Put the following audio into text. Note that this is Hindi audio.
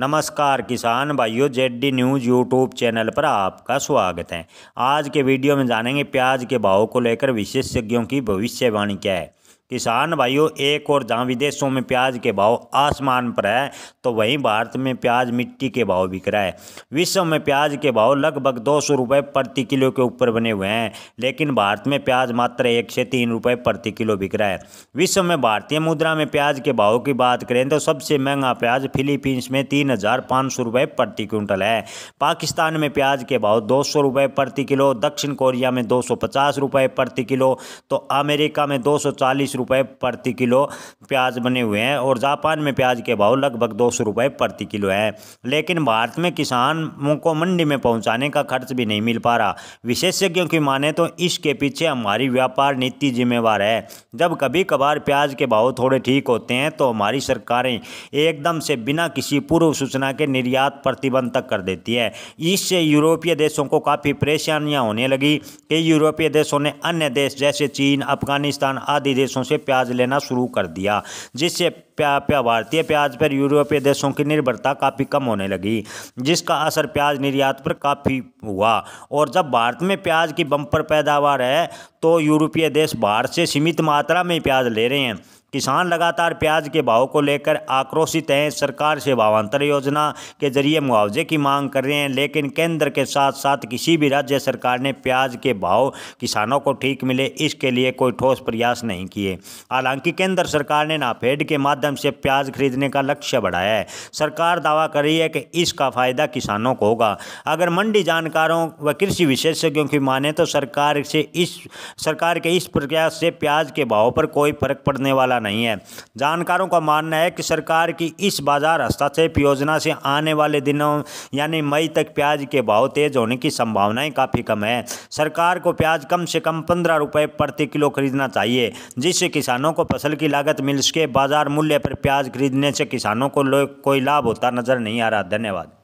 नमस्कार किसान भाइयों Z D news YouTube channel पर आपका स्वागत है आज के वीडियो में जानेंगे प्याज के भाव को लेकर विशेषज्ञों की भविष्यवाणी क्या है किसान भाइयों एक और जहाँ विदेशों में प्याज के भाव आसमान पर है तो वहीं भारत में प्याज मिट्टी के भाव बिक रहा है विश्व में प्याज के भाव लगभग दो सौ रुपये प्रति किलो के ऊपर बने हुए हैं लेकिन भारत में प्याज मात्र एक से तीन रुपये प्रति किलो बिक रहा है विश्व में भारतीय मुद्रा में प्याज के भाव की बात करें तो सबसे महंगा प्याज फिलीपींस में तीन हज़ार पाँच सौ रुपये प्रति क्विंटल है पाकिस्तान में प्याज के भाव दो सौ रुपये प्रति किलो दक्षिण कोरिया में दो सौ पचास रुपये प्रति किलो तो अमेरिका में दो सौ चालीस रुपये प्रति किलो प्याज बने हुए हैं और जापान में प्याज के भाव लगभग दो सौ रुपये प्रति किलो है लेकिन भारत में किसानों को मंडी में पहुंचाने का खर्च भी नहीं मिल पा रहा विशेषज्ञों की माने तो इसके पीछे हमारी व्यापार नीति जिम्मेवार है जब कभी कभार प्याज के भाव थोड़े ठीक होते हैं तो हमारी सरकारें एकदम से बिना किसी पूर्व सूचना के निर्यात प्रतिबंध तक कर देती है इससे यूरोपीय देशों को काफ़ी परेशानियां होने लगी कई यूरोपीय देशों ने अन्य देश जैसे चीन अफगानिस्तान आदि देशों से प्याज लेना शुरू कर दिया जिससे भारतीय प्याज पर यूरोपीय देशों की निर्भरता काफ़ी कम होने लगी जिसका असर प्याज निर्यात पर काफ़ी हुआ और जब भारत में प्याज की बम्पर पैदावार है तो यूरोपीय देश बाहर से सीमित मात्रा में प्याज ले रहे हैं किसान लगातार प्याज के भाव को लेकर आक्रोशित हैं सरकार से भावांतर योजना के जरिए मुआवजे की मांग कर रहे हैं लेकिन केंद्र के साथ साथ किसी भी राज्य सरकार ने प्याज के भाव किसानों को ठीक मिले इसके लिए कोई ठोस प्रयास नहीं किए हालांकि केंद्र सरकार ने नाफेड के माध्यम से प्याज खरीदने का लक्ष्य बढ़ाया है सरकार दावा कर रही है कि इसका फायदा किसानों को होगा अगर मंडी जानकारों व कृषि विशेषज्ञों की माने तो सरकार से इस सरकार के इस प्रयास से प्याज के भाव पर कोई फर्क पड़ने वाला नहीं है जानकारों का मानना है कि सरकार की इस बाजार हस्तक्षेप योजना से आने वाले दिनों यानी मई तक प्याज के भाव तेज होने की संभावनाएं काफ़ी कम है सरकार को प्याज कम से कम पंद्रह रुपये प्रति किलो खरीदना चाहिए जिससे किसानों को फसल की लागत मिल सके बाजार मूल्य पर प्याज खरीदने से किसानों को कोई लाभ होता नजर नहीं आ रहा धन्यवाद